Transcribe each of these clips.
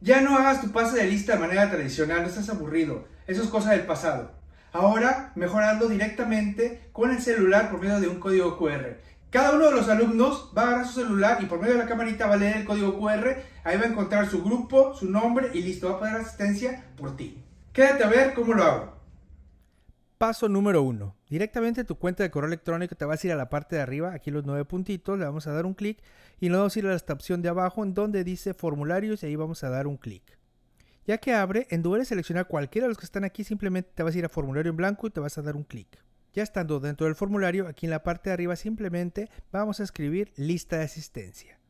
Ya no hagas tu pase de lista de manera tradicional, no estás aburrido. Eso es cosa del pasado. Ahora, mejorando directamente con el celular por medio de un código QR. Cada uno de los alumnos va a agarrar su celular y por medio de la camarita va a leer el código QR. Ahí va a encontrar su grupo, su nombre y listo, va a poder asistencia por ti. Quédate a ver cómo lo hago. Paso número uno. Directamente tu cuenta de correo electrónico te vas a ir a la parte de arriba, aquí los nueve puntitos, le vamos a dar un clic y nos vamos a ir a esta opción de abajo en donde dice formularios y ahí vamos a dar un clic. Ya que abre, en duele seleccionar cualquiera de los que están aquí, simplemente te vas a ir a formulario en blanco y te vas a dar un clic. Ya estando dentro del formulario, aquí en la parte de arriba simplemente vamos a escribir lista de asistencia.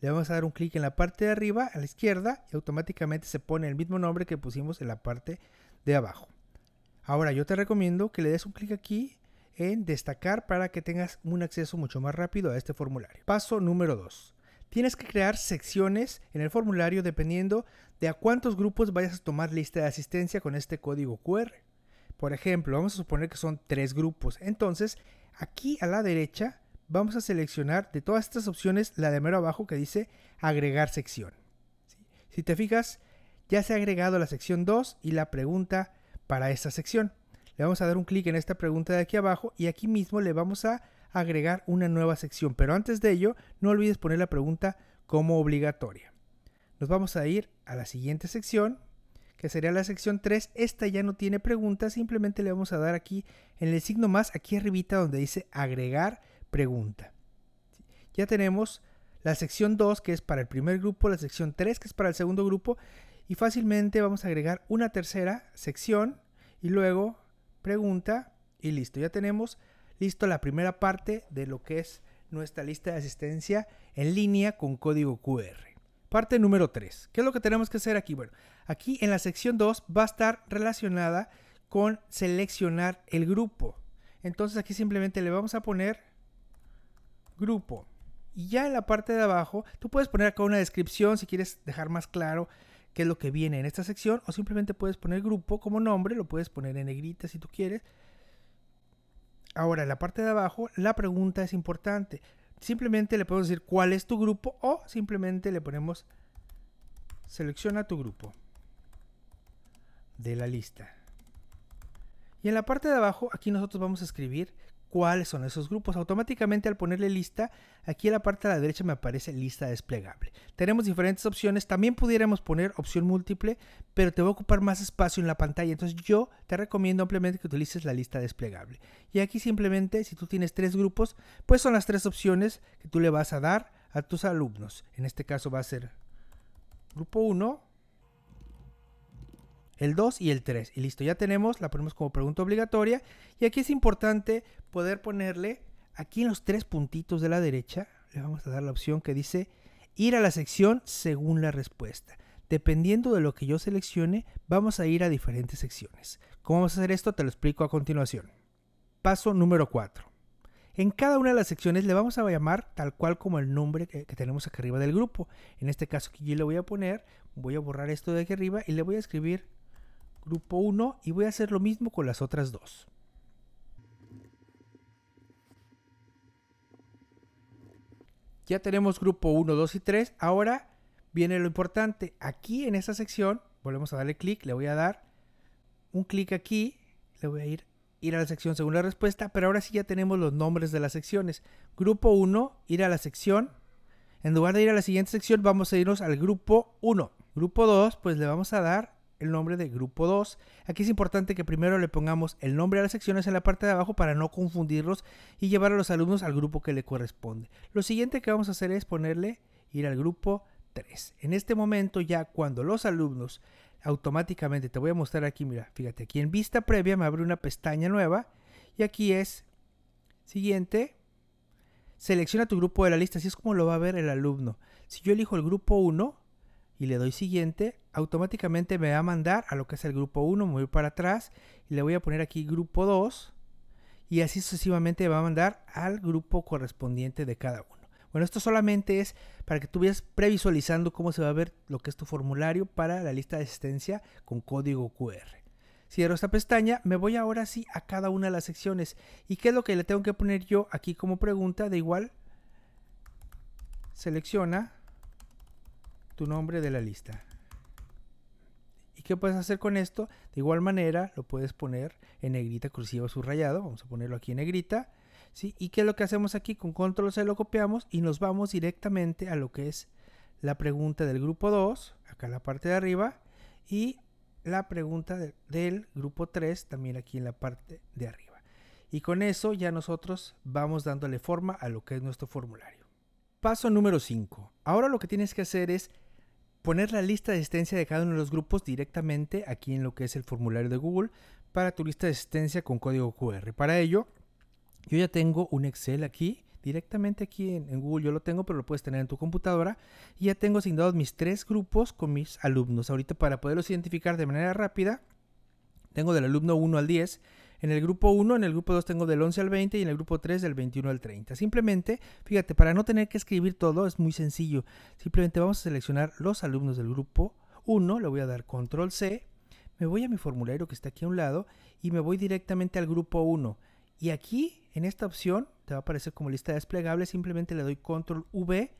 Le vamos a dar un clic en la parte de arriba, a la izquierda, y automáticamente se pone el mismo nombre que pusimos en la parte de abajo. Ahora yo te recomiendo que le des un clic aquí en destacar para que tengas un acceso mucho más rápido a este formulario. Paso número 2. Tienes que crear secciones en el formulario dependiendo de a cuántos grupos vayas a tomar lista de asistencia con este código QR. Por ejemplo, vamos a suponer que son tres grupos. Entonces, aquí a la derecha vamos a seleccionar de todas estas opciones la de mero abajo que dice agregar sección. Si te fijas, ya se ha agregado la sección 2 y la pregunta para esta sección. Le vamos a dar un clic en esta pregunta de aquí abajo y aquí mismo le vamos a agregar una nueva sección. Pero antes de ello, no olvides poner la pregunta como obligatoria. Nos vamos a ir a la siguiente sección, que sería la sección 3. Esta ya no tiene preguntas, simplemente le vamos a dar aquí en el signo más, aquí arribita donde dice agregar pregunta. Ya tenemos la sección 2 que es para el primer grupo, la sección 3 que es para el segundo grupo y fácilmente vamos a agregar una tercera sección y luego pregunta y listo. Ya tenemos listo la primera parte de lo que es nuestra lista de asistencia en línea con código QR. Parte número 3. ¿Qué es lo que tenemos que hacer aquí? Bueno, aquí en la sección 2 va a estar relacionada con seleccionar el grupo. Entonces aquí simplemente le vamos a poner grupo. Y ya en la parte de abajo, tú puedes poner acá una descripción si quieres dejar más claro qué es lo que viene en esta sección o simplemente puedes poner grupo como nombre, lo puedes poner en negrita si tú quieres. Ahora, en la parte de abajo, la pregunta es importante. Simplemente le podemos decir cuál es tu grupo o simplemente le ponemos selecciona tu grupo de la lista. Y en la parte de abajo, aquí nosotros vamos a escribir cuáles son esos grupos. Automáticamente al ponerle lista, aquí en la parte de la derecha me aparece lista desplegable. Tenemos diferentes opciones, también pudiéramos poner opción múltiple, pero te va a ocupar más espacio en la pantalla, entonces yo te recomiendo ampliamente que utilices la lista desplegable. Y aquí simplemente, si tú tienes tres grupos, pues son las tres opciones que tú le vas a dar a tus alumnos. En este caso va a ser grupo 1, el 2 y el 3. Y listo, ya tenemos, la ponemos como pregunta obligatoria. Y aquí es importante poder ponerle, aquí en los tres puntitos de la derecha, le vamos a dar la opción que dice ir a la sección según la respuesta. Dependiendo de lo que yo seleccione, vamos a ir a diferentes secciones. ¿Cómo vamos a hacer esto? Te lo explico a continuación. Paso número 4. En cada una de las secciones le vamos a llamar tal cual como el nombre que, tenemos aquí arriba del grupo. En este caso que yo le voy a poner, voy a borrar esto de aquí arriba y le voy a escribir grupo 1 y voy a hacer lo mismo con las otras dos. Ya tenemos grupo 1, 2 y 3. Ahora viene lo importante. Aquí en esta sección, volvemos a darle clic, le voy a dar un clic aquí, le voy a ir, ir a la sección según la respuesta, pero ahora sí ya tenemos los nombres de las secciones. Grupo 1, ir a la sección. En lugar de ir a la siguiente sección, vamos a irnos al grupo 1. Grupo 2, pues le vamos a dar el nombre de grupo 2. Aquí es importante que primero le pongamos el nombre a las secciones en la parte de abajo para no confundirlos y llevar a los alumnos al grupo que le corresponde. Lo siguiente que vamos a hacer es ponerle ir al grupo 3. En este momento ya cuando los alumnos automáticamente, te voy a mostrar aquí, mira, fíjate, aquí en vista previa me abre una pestaña nueva y aquí es siguiente, selecciona tu grupo de la lista, así es como lo va a ver el alumno. Si yo elijo el grupo 1, y le doy siguiente, automáticamente me va a mandar a lo que es el grupo 1, me voy para atrás y le voy a poner aquí grupo 2 y así sucesivamente va a mandar al grupo correspondiente de cada uno. Bueno, esto solamente es para que tú vayas previsualizando cómo se va a ver lo que es tu formulario para la lista de asistencia con código QR. Cierro esta pestaña, me voy ahora sí a cada una de las secciones. ¿Y qué es lo que le tengo que poner yo aquí como pregunta? De igual, selecciona tu nombre de la lista. ¿Y qué puedes hacer con esto? De igual manera lo puedes poner en negrita cursiva subrayado. Vamos a ponerlo aquí en negrita. ¿sí? ¿Y qué es lo que hacemos aquí? Con control C lo copiamos y nos vamos directamente a lo que es la pregunta del grupo 2, acá en la parte de arriba, y la pregunta del grupo 3 también aquí en la parte de arriba. Y con eso ya nosotros vamos dándole forma a lo que es nuestro formulario. Paso número 5. Ahora lo que tienes que hacer es poner la lista de asistencia de cada uno de los grupos directamente aquí en lo que es el formulario de Google para tu lista de asistencia con código QR. Para ello, yo ya tengo un Excel aquí, directamente aquí en, Google yo lo tengo, pero lo puedes tener en tu computadora. Y ya tengo asignados mis tres grupos con mis alumnos. Ahorita para poderlos identificar de manera rápida, tengo del alumno 1 al 10 en el grupo 1, en el grupo 2 tengo del 11 al 20 y en el grupo 3 del 21 al 30. Simplemente, fíjate, para no tener que escribir todo es muy sencillo. Simplemente vamos a seleccionar los alumnos del grupo 1, le voy a dar control C, me voy a mi formulario que está aquí a un lado y me voy directamente al grupo 1. Y aquí, en esta opción, te va a aparecer como lista desplegable, simplemente le doy control V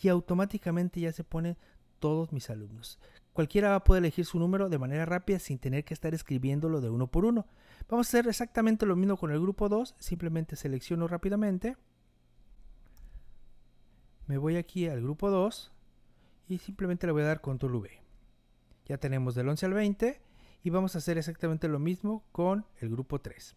y automáticamente ya se ponen todos mis alumnos. Cualquiera puede a elegir su número de manera rápida sin tener que estar escribiéndolo de uno por uno. Vamos a hacer exactamente lo mismo con el grupo 2. Simplemente selecciono rápidamente. Me voy aquí al grupo 2 y simplemente le voy a dar control V. Ya tenemos del 11 al 20 y vamos a hacer exactamente lo mismo con el grupo 3.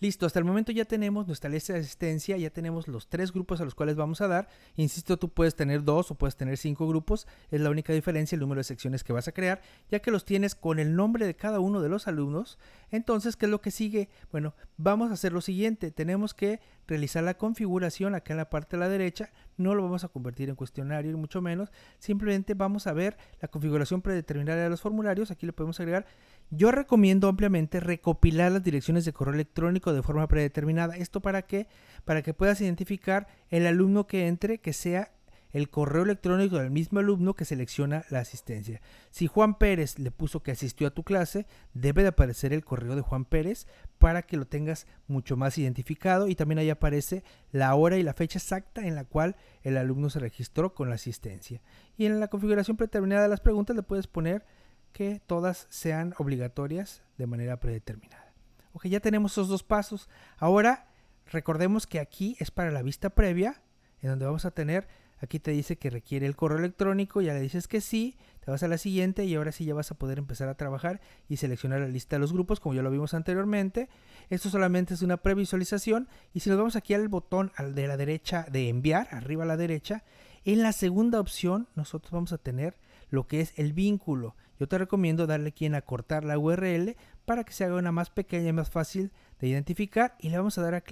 Listo, hasta el momento ya tenemos nuestra lista de asistencia, ya tenemos los tres grupos a los cuales vamos a dar. Insisto, tú puedes tener dos o puedes tener cinco grupos, es la única diferencia el número de secciones que vas a crear, ya que los tienes con el nombre de cada uno de los alumnos. Entonces, ¿qué es lo que sigue? Bueno, vamos a hacer lo siguiente, tenemos que realizar la configuración acá en la parte de la derecha, no lo vamos a convertir en cuestionario, mucho menos, simplemente vamos a ver la configuración predeterminada de los formularios, aquí le podemos agregar yo recomiendo ampliamente recopilar las direcciones de correo electrónico de forma predeterminada. ¿Esto para qué? Para que puedas identificar el alumno que entre que sea el correo electrónico del mismo alumno que selecciona la asistencia. Si Juan Pérez le puso que asistió a tu clase, debe de aparecer el correo de Juan Pérez para que lo tengas mucho más identificado y también ahí aparece la hora y la fecha exacta en la cual el alumno se registró con la asistencia. Y en la configuración predeterminada de las preguntas le puedes poner que todas sean obligatorias de manera predeterminada. Ok, ya tenemos esos dos pasos. Ahora recordemos que aquí es para la vista previa, en donde vamos a tener, aquí te dice que requiere el correo electrónico, ya le dices que sí, te vas a la siguiente y ahora sí ya vas a poder empezar a trabajar y seleccionar la lista de los grupos, como ya lo vimos anteriormente. Esto solamente es una previsualización y si nos vamos aquí al botón de la derecha de enviar, arriba a la derecha, en la segunda opción nosotros vamos a tener lo que es el vínculo yo te recomiendo darle aquí en acortar la URL para que se haga una más pequeña y más fácil de identificar y le vamos a dar, a,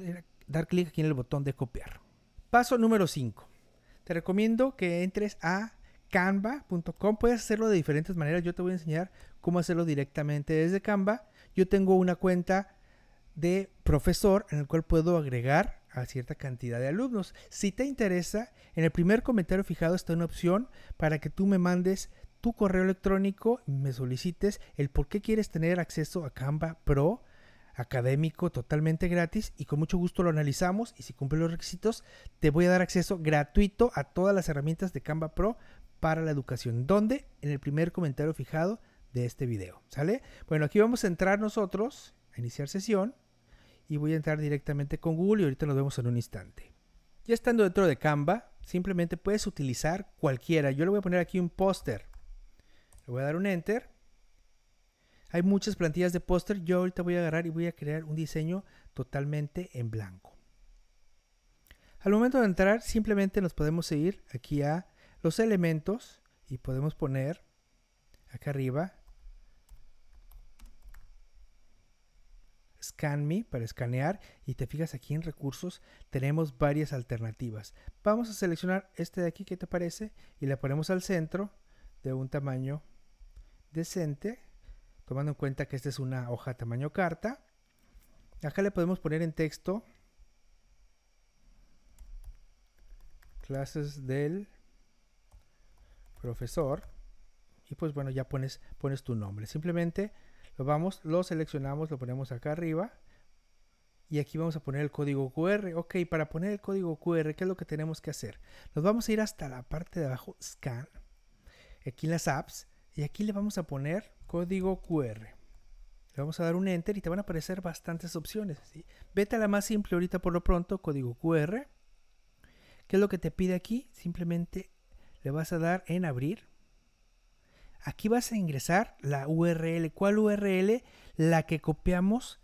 dar clic aquí en el botón de copiar. Paso número 5. Te recomiendo que entres a canva.com. Puedes hacerlo de diferentes maneras. Yo te voy a enseñar cómo hacerlo directamente desde Canva. Yo tengo una cuenta de profesor en el cual puedo agregar a cierta cantidad de alumnos. Si te interesa, en el primer comentario fijado está una opción para que tú me mandes tu correo electrónico me solicites el por qué quieres tener acceso a Canva Pro académico totalmente gratis y con mucho gusto lo analizamos y si cumple los requisitos te voy a dar acceso gratuito a todas las herramientas de Canva Pro para la educación. ¿dónde? En el primer comentario fijado de este video. ¿Sale? Bueno, aquí vamos a entrar nosotros a iniciar sesión y voy a entrar directamente con Google y ahorita nos vemos en un instante. Ya estando dentro de Canva, simplemente puedes utilizar cualquiera. Yo le voy a poner aquí un póster. Le voy a dar un enter. Hay muchas plantillas de póster. Yo ahorita voy a agarrar y voy a crear un diseño totalmente en blanco. Al momento de entrar, simplemente nos podemos ir aquí a los elementos y podemos poner acá arriba Scan Me para escanear y te fijas aquí en recursos tenemos varias alternativas. Vamos a seleccionar este de aquí que te parece y la ponemos al centro de un tamaño decente, tomando en cuenta que esta es una hoja tamaño carta. Acá le podemos poner en texto clases del profesor y pues bueno ya pones pones tu nombre simplemente lo vamos lo seleccionamos lo ponemos acá arriba y aquí vamos a poner el código QR ok para poner el código QR qué es lo que tenemos que hacer nos vamos a ir hasta la parte de abajo scan aquí en las apps y aquí le vamos a poner código QR. Le vamos a dar un enter y te van a aparecer bastantes opciones. Vete a la más simple ahorita por lo pronto, código QR. ¿Qué es lo que te pide aquí? Simplemente le vas a dar en abrir. Aquí vas a ingresar la URL. ¿Cuál URL? La que copiamos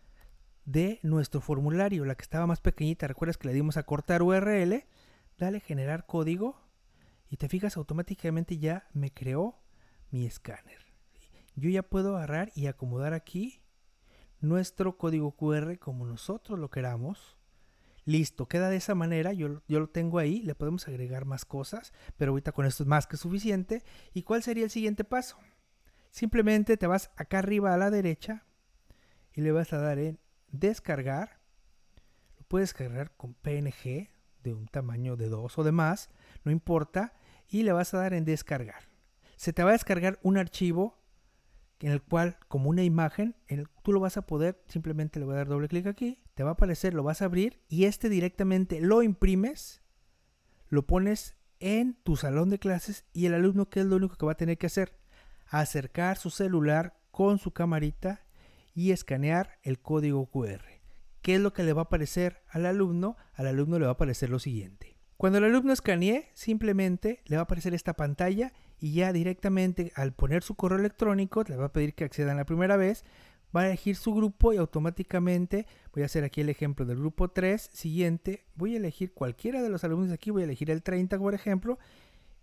de nuestro formulario, la que estaba más pequeñita. ¿Recuerdas que le dimos a cortar URL? Dale generar código y te fijas automáticamente ya me creó mi escáner. Yo ya puedo agarrar y acomodar aquí nuestro código QR como nosotros lo queramos. Listo, queda de esa manera, yo, lo tengo ahí, le podemos agregar más cosas, pero ahorita con esto es más que suficiente. ¿Y cuál sería el siguiente paso? Simplemente te vas acá arriba a la derecha y le vas a dar en descargar. Lo puedes cargar con PNG de un tamaño de 2 o de más, no importa, y le vas a dar en descargar se te va a descargar un archivo en el cual, como una imagen, tú lo vas a poder, simplemente le voy a dar doble clic aquí, te va a aparecer, lo vas a abrir y este directamente lo imprimes, lo pones en tu salón de clases y el alumno, que es lo único que va a tener que hacer? Acercar su celular con su camarita y escanear el código QR. ¿Qué es lo que le va a aparecer al alumno? Al alumno le va a aparecer lo siguiente. Cuando el alumno escanee, simplemente le va a aparecer esta pantalla y ya directamente al poner su correo electrónico, le va a pedir que accedan la primera vez, va a elegir su grupo y automáticamente, voy a hacer aquí el ejemplo del grupo 3, siguiente, voy a elegir cualquiera de los alumnos aquí, voy a elegir el 30 por ejemplo,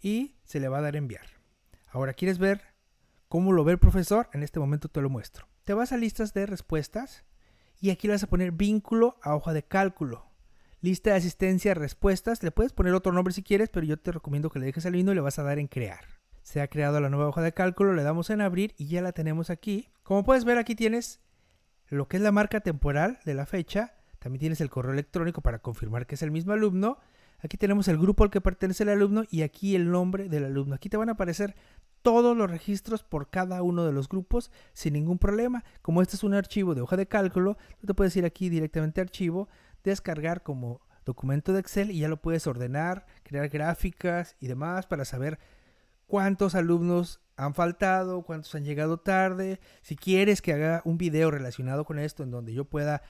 y se le va a dar enviar. Ahora, ¿quieres ver cómo lo ve el profesor? En este momento te lo muestro. Te vas a listas de respuestas y aquí le vas a poner vínculo a hoja de cálculo. Lista de asistencia, respuestas. Le puedes poner otro nombre si quieres, pero yo te recomiendo que le dejes el vino y le vas a dar en crear se ha creado la nueva hoja de cálculo, le damos en abrir y ya la tenemos aquí. Como puedes ver aquí tienes lo que es la marca temporal de la fecha, también tienes el correo electrónico para confirmar que es el mismo alumno, aquí tenemos el grupo al que pertenece el alumno y aquí el nombre del alumno. Aquí te van a aparecer todos los registros por cada uno de los grupos sin ningún problema. Como este es un archivo de hoja de cálculo, tú te puedes ir aquí directamente a archivo, descargar como documento de Excel y ya lo puedes ordenar, crear gráficas y demás para saber cuántos alumnos han faltado, cuántos han llegado tarde. Si quieres que haga un video relacionado con esto en donde yo pueda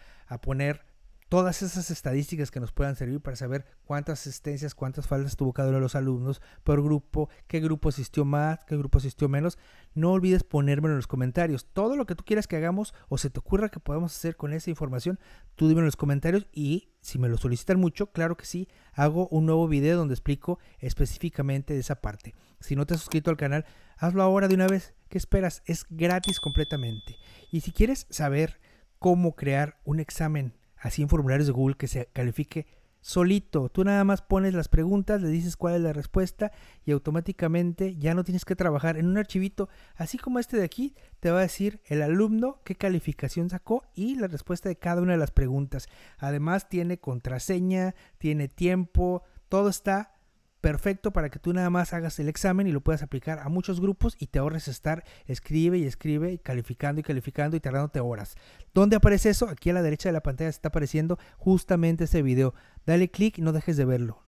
poner todas esas estadísticas que nos puedan servir para saber cuántas asistencias, cuántas faltas tuvo cada uno de los alumnos por grupo, qué grupo asistió más, qué grupo asistió menos. No olvides ponérmelo en los comentarios. Todo lo que tú quieras que hagamos o se te ocurra que podamos hacer con esa información, tú dime en los comentarios y si me lo solicitan mucho, claro que sí, hago un nuevo video donde explico específicamente esa parte. Si no te has suscrito al canal, hazlo ahora de una vez. ¿Qué esperas? Es gratis completamente. Y si quieres saber cómo crear un examen así en formularios de Google que se califique solito. Tú nada más pones las preguntas, le dices cuál es la respuesta y automáticamente ya no tienes que trabajar en un archivito, así como este de aquí, te va a decir el alumno qué calificación sacó y la respuesta de cada una de las preguntas. Además tiene contraseña, tiene tiempo, todo está perfecto para que tú nada más hagas el examen y lo puedas aplicar a muchos grupos y te ahorres estar escribe y escribe, calificando y calificando y tardándote horas. ¿Dónde aparece eso? Aquí a la derecha de la pantalla está apareciendo justamente ese video. Dale clic y no dejes de verlo.